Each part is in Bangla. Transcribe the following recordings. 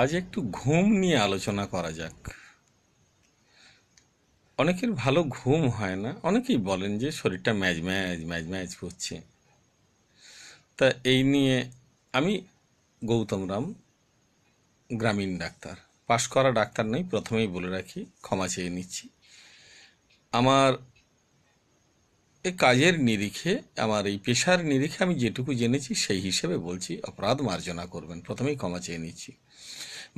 আজ একটু ঘুম নিয়ে আলোচনা করা যাক অনেকের ভালো ঘুম হয় না অনেকেই বলেন যে শরীরটা ম্যাজ ম্যাজ ম্যাজ ম্যাজ করছে তা এই নিয়ে আমি গৌতম রাম গ্রামীণ ডাক্তার পাশ করা ডাক্তার নেই প্রথমেই বলে রাখি ক্ষমা চেয়ে নিচ্ছি আমার কাজের নিরিখে আমার এই পেশার নিরিখে আমি যেটুকু জেনেছি সেই হিসেবে বলছি অপরাধ মার্জনা করবেন প্রথমেই ক্ষমা চেয়ে নিচ্ছি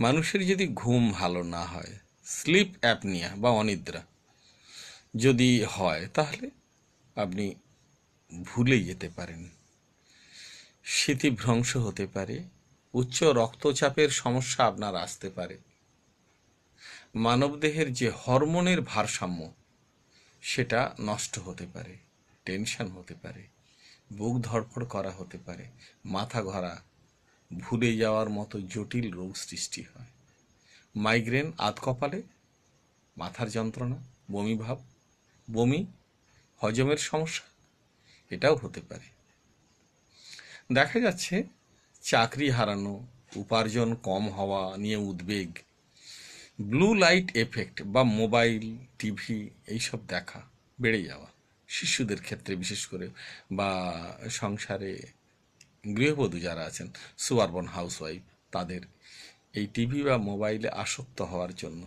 মানুষের যদি ঘুম ভালো না হয় স্লিপ অ্যাপনিয়া বা অনিদ্রা যদি হয় তাহলে আপনি ভুলে যেতে পারেন স্মৃতিভ্রংশ হতে পারে উচ্চ রক্তচাপের সমস্যা আপনার আসতে পারে মানবদেহের যে হরমোনের ভারসাম্য সেটা নষ্ট হতে পারে টেনশন হতে পারে বুক ধরপড় করা হতে পারে মাথা ঘরা ভুলে যাওয়ার মতো জটিল রোগ সৃষ্টি হয় মাইগ্রেন আধকপালে মাথার যন্ত্রণা বমি ভাব বমি হজমের সমস্যা এটাও হতে পারে দেখা যাচ্ছে চাকরি হারানো উপার্জন কম হওয়া নিয়ে উদ্বেগ ব্লু লাইট এফেক্ট বা মোবাইল টিভি এইসব দেখা বেড়ে যাওয়া শিশুদের ক্ষেত্রে বিশেষ করে বা সংসারে গৃহবধূ যারা আছেন সুয়ারবন ওয়াইফ তাদের এই টিভি বা মোবাইলে আসক্ত হওয়ার জন্য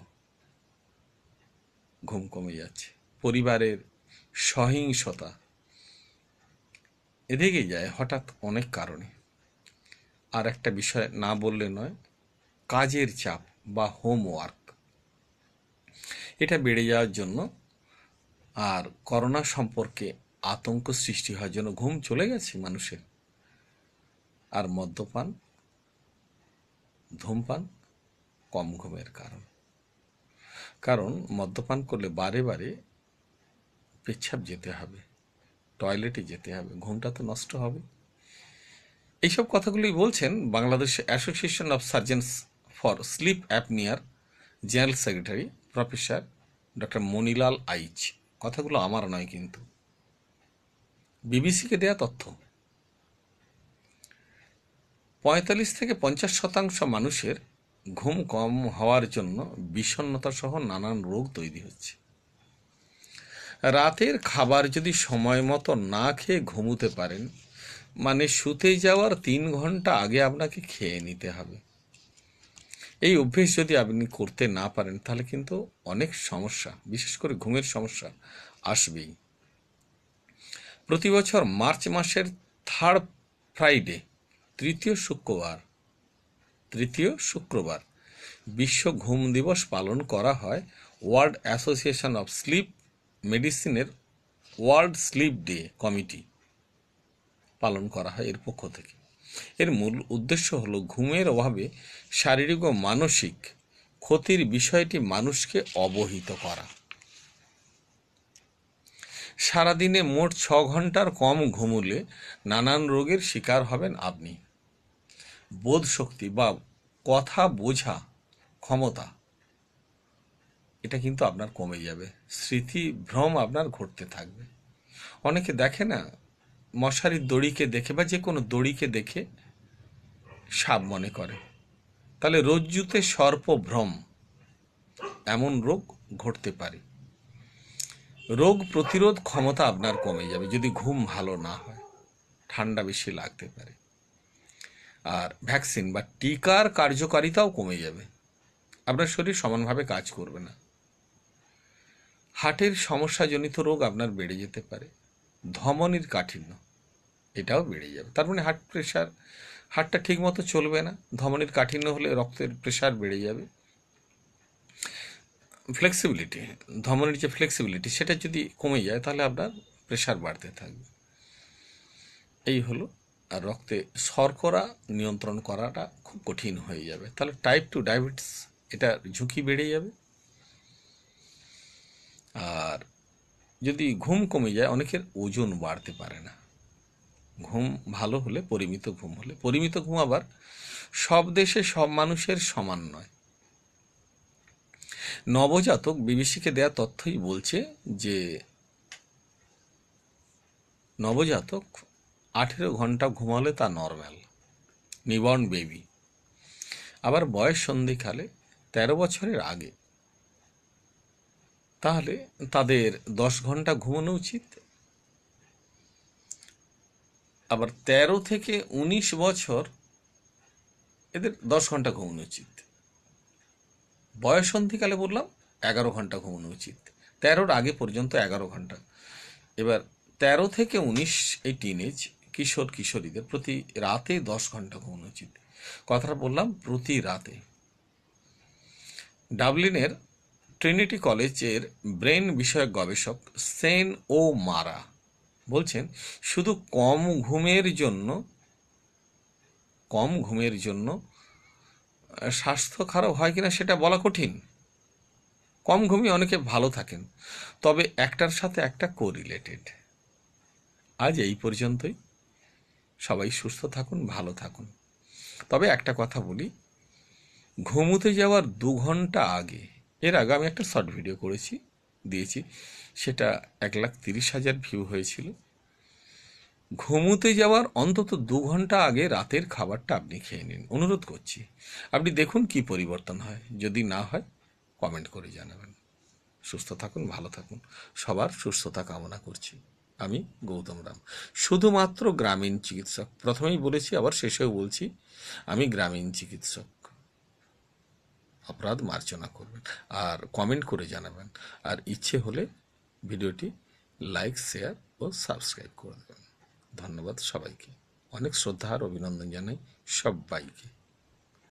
ঘুম কমে যাচ্ছে পরিবারের সহিংসতা এদিকেই যায় হঠাৎ অনেক কারণে আর একটা বিষয় না বললে নয় কাজের চাপ বা হোমওয়ার্ক এটা বেড়ে যাওয়ার জন্য আর করোনা সম্পর্কে আতঙ্ক সৃষ্টি হয় যেন ঘুম চলে গেছে মানুষের আর মদ্যপান ধূমপান কম ঘুমের কারণ কারণ মদ্যপান করলে বারে বারে পেচ্ছাপ যেতে হবে টয়লেটে যেতে হবে ঘুমটা তো নষ্ট হবে এইসব কথাগুলি বলছেন Bangladesh association of surgeons for sleep অ্যাপনিয়ার general secretary professor doctor Monilal Aich কথাগুলো আমার নয় কিন্তু বিবিসিকে দেয়া তথ্য পঁয়তাল্লিশ থেকে পঞ্চাশ শতাংশ মানুষের ঘুম কম হওয়ার জন্য বিষণ্নতা সহ নানান রোগ তৈরি হচ্ছে রাতের খাবার যদি সময় মতো না খেয়ে ঘুমোতে পারেন মানে শুতে যাওয়ার তিন ঘন্টা আগে আপনাকে খেয়ে নিতে হবে এই অভ্যেস যদি আপনি করতে না পারেন তাহলে কিন্তু অনেক সমস্যা বিশেষ করে ঘুমের সমস্যা আসবেই প্রতি বছর মার্চ মাসের থার্ড ফ্রাইডে তৃতীয় শুক্রবার তৃতীয় শুক্রবার বিশ্ব ঘুম দিবস পালন করা হয় ওয়ার্ল্ড অ্যাসোসিয়েশন অফ স্লিপ মেডিসিনের ওয়ার্ল্ড স্লিপ ডে কমিটি পালন করা হয় এর পক্ষ থেকে এর মূল উদ্দেশ্য হল ঘুমের অভাবে শারীরিক ও মানসিক ক্ষতির বিষয়টি মানুষকে অবহিত করা সারাদিনে মোট ছ ঘন্টার কম ঘুমুলে নানান রোগের শিকার হবেন আপনি বোধ শক্তি বা কথা বোঝা ক্ষমতা এটা কিন্তু আপনার কমে যাবে স্মৃতিভ্রম আপনার ঘটতে থাকবে অনেকে দেখে না মশারির দড়িকে দেখে বা যে কোনো দড়িকে দেখে সাপ মনে করে তাহলে রজ্জুতে সর্পভ্রম এমন রোগ ঘটতে পারে রোগ প্রতিরোধ ক্ষমতা আপনার কমে যাবে যদি ঘুম ভালো না হয় ঠান্ডা বেশি লাগতে পারে আর ভ্যাকসিন বা টিকার কার্যকারিতাও কমে যাবে আপনার শরীর সমানভাবে কাজ করবে না হার্টের সমস্যাজনিত রোগ আপনার বেড়ে যেতে পারে ধমনির কাঠিন্য এটাও বেড়ে যাবে তার মানে হার্ট প্রেশার হার্টটা ঠিকমতো চলবে না ধমনির কাঠিন্য হলে রক্তের প্রেশার বেড়ে যাবে ফ্লেক্সিবিলিটি ধমনির যে ফ্লেক্সিবিলিটি সেটা যদি কমে যায় তাহলে আপনার প্রেশার বাড়তে থাকবে এই হলো আর রক্তে শর্করা নিয়ন্ত্রণ করাটা খুব কঠিন হয়ে যাবে তাহলে টাইপ টু ডায়াবেটিস এটার ঝুঁকি বেড়ে যাবে আর যদি ঘুম কমে যায় অনেকের ওজন বাড়তে পারে না ঘুম ভালো হলে পরিমিত ঘুম হলে পরিমিত ঘুম আবার সব দেশে সব মানুষের সমান নয় নবজাতক বিবিসিকে দেয়া তথ্যই বলছে যে নবজাতক আঠেরো ঘন্টা ঘুমালে তা নর্ম্যাল নিবর্ন বেবি আবার বয়স সন্ধিকালে তেরো বছরের আগে তাহলে তাদের দশ ঘন্টা ঘুমানো উচিত আবার ১৩ থেকে ১৯ বছর এদের দশ ঘন্টা ঘুমানো উচিত বয়সন্ধিকালে বললাম এগারো ঘন্টা ঘুমানো উচিত তেরোর আগে পর্যন্ত এগারো ঘন্টা এবার ১৩ থেকে ১৯ এই টিনেজ কিশোর কিশোরীদের প্রতি রাতে দশ ঘন্টা ঘুমানো উচিত কথাটা বললাম প্রতি রাতে ডাবলিনের ট্রিনিটি কলেজের ব্রেন বিষয়ক গবেষক সেন ও মারা বলছেন শুধু কম ঘুমের জন্য কম ঘুমের জন্য স্বাস্থ্য খারাপ হয় কিনা সেটা বলা কঠিন কম ঘুমি অনেকে ভালো থাকেন তবে একটার সাথে একটা কোরিলেটেড আজ এই পর্যন্তই সবাই সুস্থ থাকুন ভালো থাকুন তবে একটা কথা বলি ঘুমোতে যাওয়ার দু ঘন্টা আগে এর আগে আমি একটা শর্ট ভিডিও করেছি দিয়েছি সেটা এক লাখ তিরিশ হাজার ভিউ হয়েছিল ঘুমোতে যাওয়ার অন্তত দু ঘন্টা আগে রাতের খাবারটা আপনি খেয়ে নিন অনুরোধ করছি আপনি দেখুন কি পরিবর্তন হয় যদি না হয় কমেন্ট করে জানাবেন সুস্থ থাকুন ভালো থাকুন সবার সুস্থতা কামনা করছি আমি গৌতম রাম শুধুমাত্র গ্রামীণ চিকিৎসক প্রথমেই বলেছি আবার শেষেও বলছি আমি গ্রামীণ চিকিৎসক অপরাধ মার্জনা করবেন আর কমেন্ট করে জানাবেন আর ইচ্ছে হলে ভিডিওটি লাইক শেয়ার ও সাবস্ক্রাইব করে দেবেন ধন্যবাদ সবাইকে অনেক শ্রদ্ধা আর অভিনন্দন জানাই সবাইকে